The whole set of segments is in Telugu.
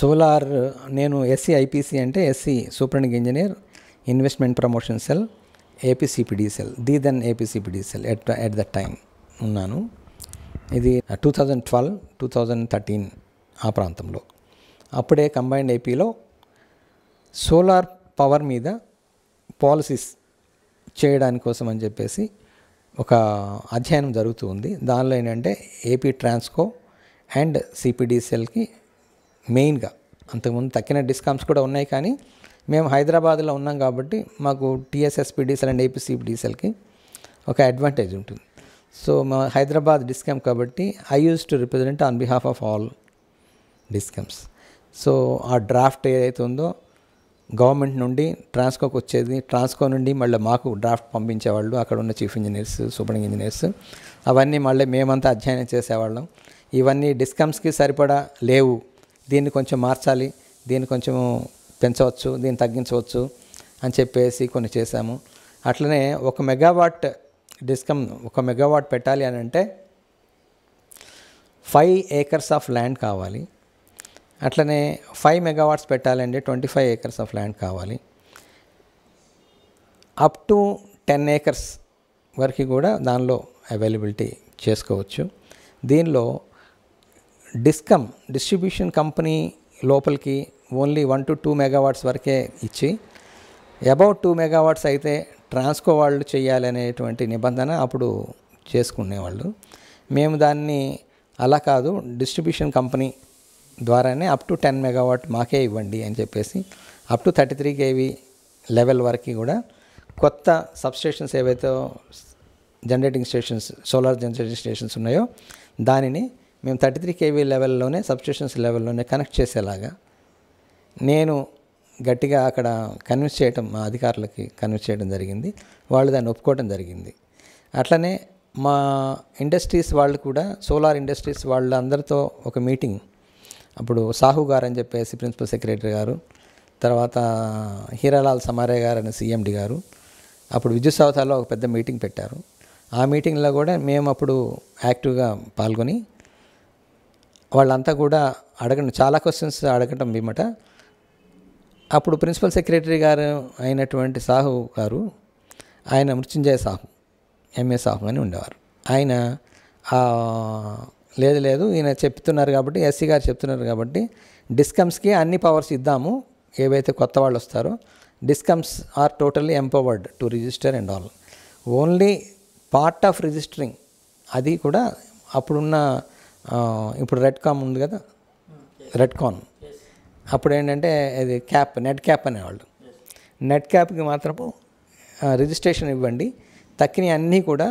సోలార్ నేను ఎస్సీ ఐపీసీ e అంటే SE e superintending engineer investment promotion cell cell the then cell at at the time ఉన్నాను ఇది two thousand twelve two thousand thirteen ఆ ప్రాంతంలో అప్పుడే కంబైన్డ్ ఏపీలో సోలార్ పవర్ మీద పాలసీస్ చేయడానికి కోసం అని చెప్పేసి ఒక అధ్యయనం జరుగుతూ ఉంది దానిలో ఏంటంటే ఏపీ ట్రాన్స్కో అండ్ సెల్కి మెయిన్గా అంతకుముందు తక్కిన డిస్కామ్స్ కూడా ఉన్నాయి కానీ మేము హైదరాబాద్లో ఉన్నాం కాబట్టి మాకు టీఎస్ఎస్పీ డీసెల్ అండ్ ఏపీసీపీ డీసెల్కి ఒక అడ్వాంటేజ్ ఉంటుంది సో మా హైదరాబాద్ డిస్కామ్ కాబట్టి I use to represent on behalf of all discoms so ఆ డ్రాఫ్ట్ ఏదైతే ఉందో గవర్నమెంట్ నుండి ట్రాన్స్కోకి వచ్చేది ట్రాన్స్కో నుండి మళ్ళీ మాకు డ్రాఫ్ట్ పంపించేవాళ్ళు అక్కడ ఉన్న చీఫ్ ఇంజనీర్స్ సూపరింగ్ ఇంజనీర్స్ అవన్నీ మళ్ళీ మేమంతా అధ్యయనం చేసేవాళ్ళం ఇవన్నీ డిస్కమ్స్కి సరిపడా లేవు దీన్ని కొంచెం మార్చాలి దీన్ని కొంచెం పెంచవచ్చు దీన్ని తగ్గించవచ్చు అని చెప్పేసి కొన్ని చేశాము అట్లనే ఒక మెగావాట్ డిస్కమ్ ఒక మెగావాట్ పెట్టాలి అని అంటే ఫైవ్ ఏకర్స్ ఆఫ్ ల్యాండ్ కావాలి అట్లనే ఫైవ్ మెగావాట్స్ పెట్టాలండి twenty five acres of land కావాలి అప్ టు టెన్ ఏకర్స్ వరకు కూడా దానిలో అవైలబిలిటీ చేసుకోవచ్చు దీనిలో డిస్కమ్ డిస్ట్రిబ్యూషన్ కంపెనీ లోపలికి only one to two megawatts వరకే ఇచ్చి అబౌట్ టూ మెగావాట్స్ అయితే ట్రాన్స్కో వాళ్ళు చేయాలి అనేటువంటి నిబంధన అప్పుడు చేసుకునేవాళ్ళు మేము దాన్ని అలా కాదు డిస్ట్రిబ్యూషన్ కంపెనీ ద్వారానే అప్ టు టెన్ మెగావాట్ మాకే ఇవ్వండి అని చెప్పేసి up to thirty three KV level వరకు కూడా కొత్త సబ్స్టేషన్స్ ఏవైతే generating stations solar generating stations ఉన్నాయో దానిని మేము థర్టీ త్రీ కేవీ లెవెల్లోనే సబ్స్టేషన్స్ లెవెల్లోనే కనెక్ట్ చేసేలాగా నేను గట్టిగా అక్కడ కన్విన్స్ చేయటం మా అధికారులకి కన్విన్స్ చేయడం జరిగింది వాళ్ళు దాన్ని ఒప్పుకోవడం జరిగింది అట్లనే మా ఇండస్ట్రీస్ వాళ్ళు కూడా సోలార్ ఇండస్ట్రీస్ వాళ్ళు అందరితో ఒక మీటింగ్ అప్పుడు సాహు గారు అని చెప్పేసి ప్రిన్సిపల్ సెక్రటరీ గారు తర్వాత హీరాలాల్ సమారే గారు అనే సీఎండి గారు అప్పుడు విద్యుత్ సౌతాలో ఒక పెద్ద మీటింగ్ పెట్టారు ఆ మీటింగ్లో కూడా మేము అప్పుడు యాక్టివ్గా పాల్గొని వాళ్ళంతా కూడా అడగండి చాలా క్వశ్చన్స్ అడగటం మీమట అప్పుడు ప్రిన్సిపల్ సెక్రటరీ గారు అయినటువంటి సాహు గారు ఆయన మృత్యుంజయ సాహు ఎంఏ సాహు అని ఉండేవారు ఆయన లేదు లేదు ఈయన చెప్తున్నారు కాబట్టి ఎస్సీ గారు చెప్తున్నారు కాబట్టి డిస్కమ్స్కి అన్ని పవర్స్ ఇద్దాము ఏవైతే కొత్త వాళ్ళు వస్తారో discoms are totally empowered to register and all only part of registering అది కూడా అప్పుడున్న ఇప్పుడు రెడ్ కామ్ ఉంది కదా రెడ్ కాన్ అప్పుడు ఏంటంటే ఇది క్యాప్ నెట్ క్యాప్ అనేవాళ్ళు నెట్ క్యాప్కి మాత్రము రిజిస్ట్రేషన్ ఇవ్వండి తక్కిన అన్నీ కూడా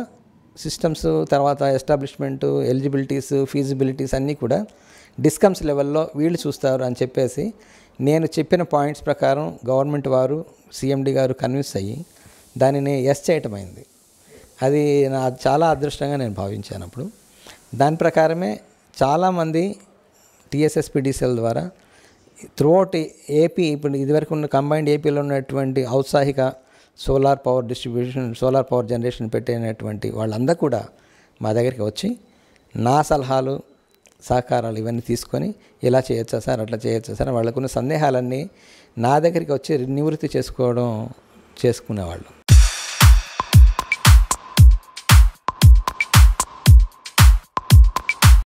సిస్టమ్స్ తర్వాత ఎస్టాబ్లిష్మెంటు ఎలిజిబిలిటీస్ ఫీజిబిలిటీస్ అన్నీ కూడా డిస్కమ్స్ లెవెల్లో వీళ్ళు చూస్తారు అని చెప్పేసి నేను చెప్పిన పాయింట్స్ ప్రకారం గవర్నమెంట్ వారు సీఎండి గారు కన్విన్స్ అయ్యి దానిని ఎస్ చేయటమైంది అది నా చాలా అదృష్టంగా నేను భావించాను అప్పుడు దాని ప్రకారమే చాలామంది టీఎస్ఎస్పిడిసిఎల్ ద్వారా త్రూఅవుట్ ఏపీ ఇప్పుడు ఇదివరకు ఉన్న కంబైన్డ్ ఏపీలో ఉన్నటువంటి ఔత్సాహిక solar power distribution solar power generation పెట్టినటువంటి వాళ్ళందరూ కూడా మా దగ్గరికి వచ్చి నా సలహాలు సహకారాలు ఇవన్నీ తీసుకొని ఇలా చేయొచ్చా సార్ అట్లా చేయొచ్చా సార్ వాళ్ళకున్న సందేహాలన్నీ నా దగ్గరికి వచ్చి నివృత్తి చేసుకోవడం చేసుకునేవాళ్ళు